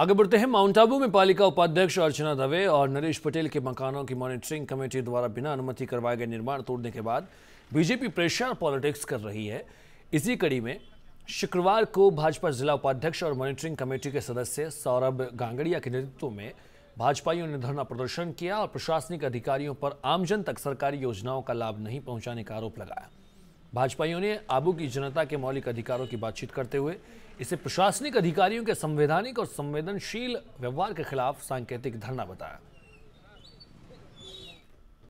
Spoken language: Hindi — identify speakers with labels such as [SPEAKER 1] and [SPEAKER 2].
[SPEAKER 1] आगे बढ़ते हैं माउंट आबू में पालिका उपाध्यक्ष अर्चना दवे और नरेश पटेल के मकानों की मॉनिटरिंग कमेटी द्वारा बिना अनुमति करवाए गए निर्माण तोड़ने के बाद बीजेपी प्रेशर पॉलिटिक्स कर रही है इसी कड़ी में शुक्रवार को भाजपा जिला उपाध्यक्ष और मॉनिटरिंग कमेटी के सदस्य सौरभ गांगड़िया के नेतृत्व में भाजपाइयों ने धरना प्रदर्शन किया और प्रशासनिक अधिकारियों पर आमजन तक सरकारी योजनाओं का लाभ नहीं पहुंचाने का आरोप लगाया भाजपाइयों ने आबू की जनता के मौलिक अधिकारों की बातचीत करते हुए इसे प्रशासनिक अधिकारियों के संवैधानिक और संवेदनशील व्यवहार के खिलाफ सांकेतिक धरना बताया